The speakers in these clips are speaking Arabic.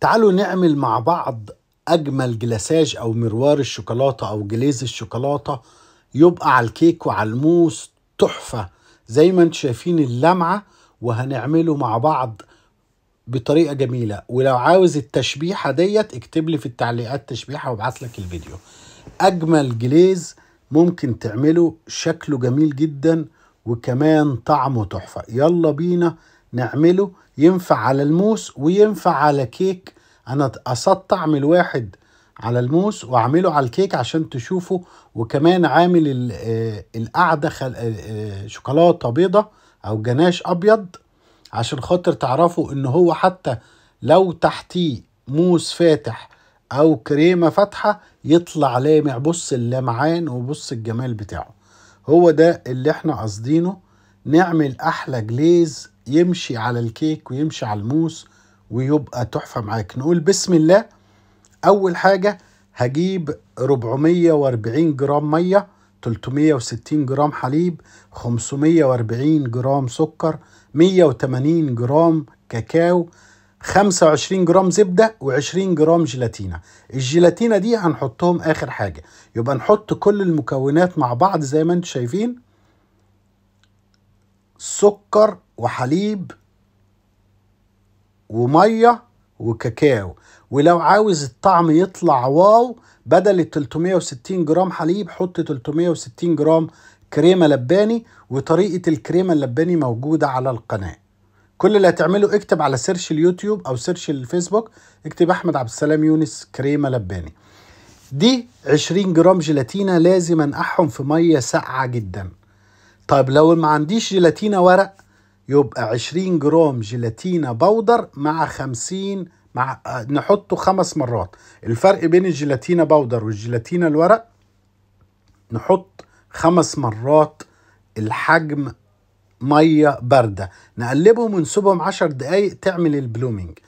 تعالوا نعمل مع بعض أجمل جلاساج أو مروار الشوكولاتة أو جليز الشوكولاتة يبقى على الكيك وعلى الموس تحفة زي ما انتم شايفين اللمعة وهنعمله مع بعض بطريقة جميلة ولو عاوز التشبيحة ديت اكتب لي في التعليقات تشبيحة وابعث لك الفيديو أجمل جليز ممكن تعمله شكله جميل جدا وكمان طعمه تحفة يلا بينا نعمله ينفع على الموس وينفع على كيك انا اسطع من واحد على الموس واعمله على الكيك عشان تشوفه وكمان عامل آه، القعده خل... آه، آه، شوكولاته بيضه او جناش ابيض عشان خاطر تعرفوا ان هو حتى لو تحتيه موس فاتح او كريمه فاتحه يطلع لامع بص اللمعان وبص الجمال بتاعه هو ده اللي احنا قاصدينه نعمل احلى جليز يمشي على الكيك ويمشي على الموس ويبقى تحفة معاك نقول بسم الله أول حاجة هجيب 440 جرام مية 360 جرام حليب 540 جرام سكر 180 جرام كاكاو 25 جرام زبدة و20 جرام جيلاتينة الجيلاتينة دي هنحطهم آخر حاجة يبقى نحط كل المكونات مع بعض زي ما انتم شايفين سكر وحليب وميه وكاكاو ولو عاوز الطعم يطلع واو بدل ال 360 جرام حليب حط 360 جرام كريمه لباني وطريقه الكريمه اللباني موجوده على القناه كل اللي هتعمله اكتب على سيرش اليوتيوب او سيرش الفيسبوك اكتب احمد عبد السلام يونس كريمه لباني دي 20 جرام جيلاتينة لازم انقحهم في ميه ساقعه جدا طيب لو ما عنديش جيلاتينة ورق يبقى 20 جرام جيلاتينا باودر مع 50 مع آه، نحطه خمس مرات الفرق بين الجيلاتينا باودر والجيلاتينا الورق نحط خمس مرات الحجم ميه بارده نقلبهم ونسيبهم 10 دقايق تعمل البلومينج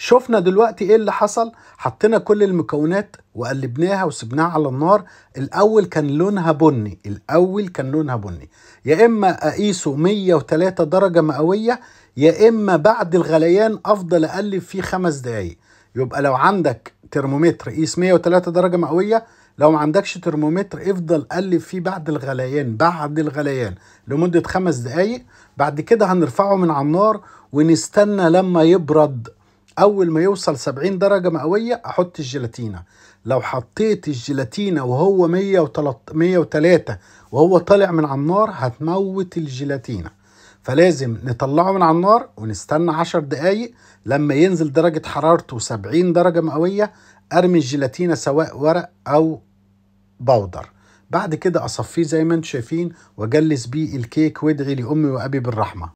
شفنا دلوقتي ايه اللي حصل حطينا كل المكونات وقلبناها وسبناها على النار الاول كان لونها بني الاول كان لونها بني يا اما اقيسه 103 درجه مئويه يا اما بعد الغليان افضل اقلب فيه خمس دقايق يبقى لو عندك ترمومتر قيس 103 درجه مئويه لو ما عندكش ترمومتر افضل قلب فيه بعد الغليان بعد الغليان لمده خمس دقايق بعد كده هنرفعه من على النار ونستنى لما يبرد اول ما يوصل 70 درجه مئويه احط الجيلاتينه لو حطيت الجيلاتينه وهو 103 وهو طالع من على النار هتموت الجيلاتينه فلازم نطلعه من على النار ونستنى 10 دقايق لما ينزل درجه حرارته 70 درجه مئويه ارمي الجيلاتينه سواء ورق او بودر بعد كده اصفيه زي ما انتم شايفين واجلس بيه الكيك وادعي لامي وابي بالرحمه